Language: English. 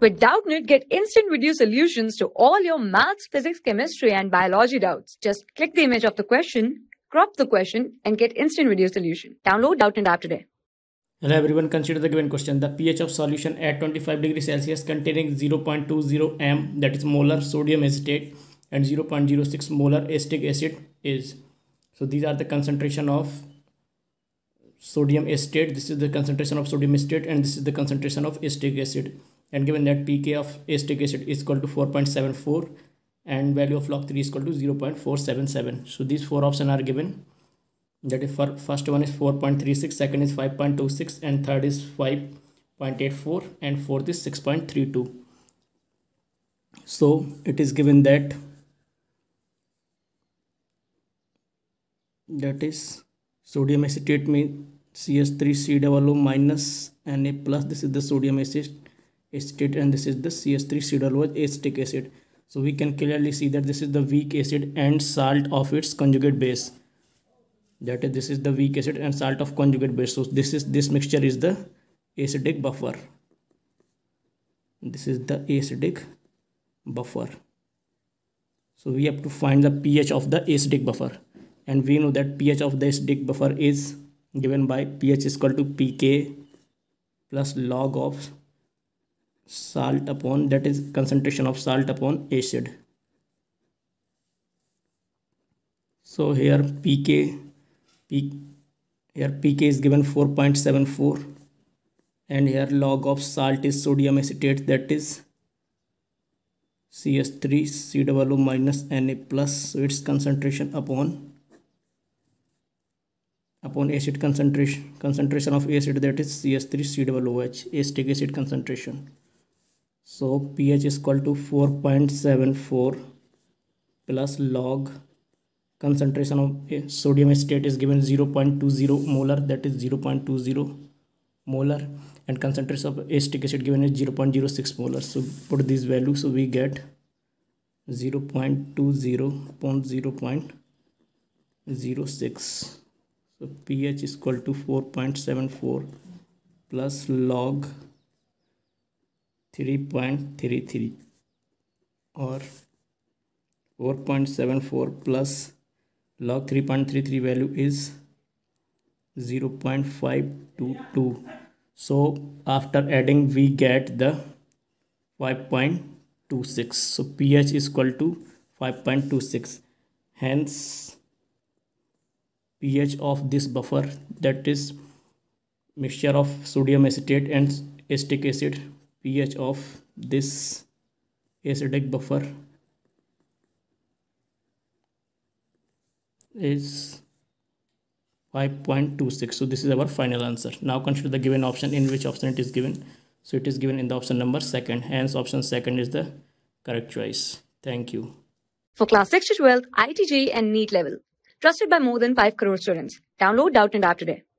With Doubtnit, get instant video solutions to all your maths, physics, chemistry, and biology doubts. Just click the image of the question, crop the question, and get instant video solution. Download Doubtnit app today. Hello everyone, consider the given question. The pH of solution at 25 degrees Celsius containing 0.20 m that is molar sodium acetate and 0.06 molar acetic acid is. So these are the concentration of sodium acetate, this is the concentration of sodium acetate and this is the concentration of acetic acid and given that pK of acetic acid is equal to 4.74 and value of log 3 is equal to 0 0.477 so these four options are given that is for first one is 4.36 second is 5.26 and third is 5.84 and fourth is 6.32 so it is given that that is sodium acetate means cs3c double o minus na plus this is the sodium acetate acetate and this is the cs3 was acetic acid so we can clearly see that this is the weak acid and salt of its conjugate base that is this is the weak acid and salt of conjugate base so this is this mixture is the acidic buffer this is the acidic buffer so we have to find the ph of the acidic buffer and we know that ph of the acidic buffer is given by ph is equal to pk plus log of salt upon that is concentration of salt upon acid so here pk p here pk is given 4.74 and here log of salt is sodium acetate that is cs3 cwo minus na plus so its concentration upon upon acid concentration concentration of acid that is cs3 cwh acetic acid concentration So pH is equal to 4.74 plus log concentration of sodium state is given 0.20 molar that is 0.20 molar and concentration of acetic acid given is 0.06 molar so put these values so we get 0.20 0.06 so ph is equal to 4.74 plus log Three point three three, or four point seven four plus log three point three three value is zero point five two two. so after adding we get the 5.26 so ph is equal to 5.26 hence ph of this buffer that is mixture of sodium acetate and acetic acid pH of this acidic buffer is 5.26 so this is our final answer now consider the given option in which option it is given so it is given in the option number second hence option second is the correct choice thank you for class 6 to 12 itj and neat level trusted by more than 5 crore students download doubt and app today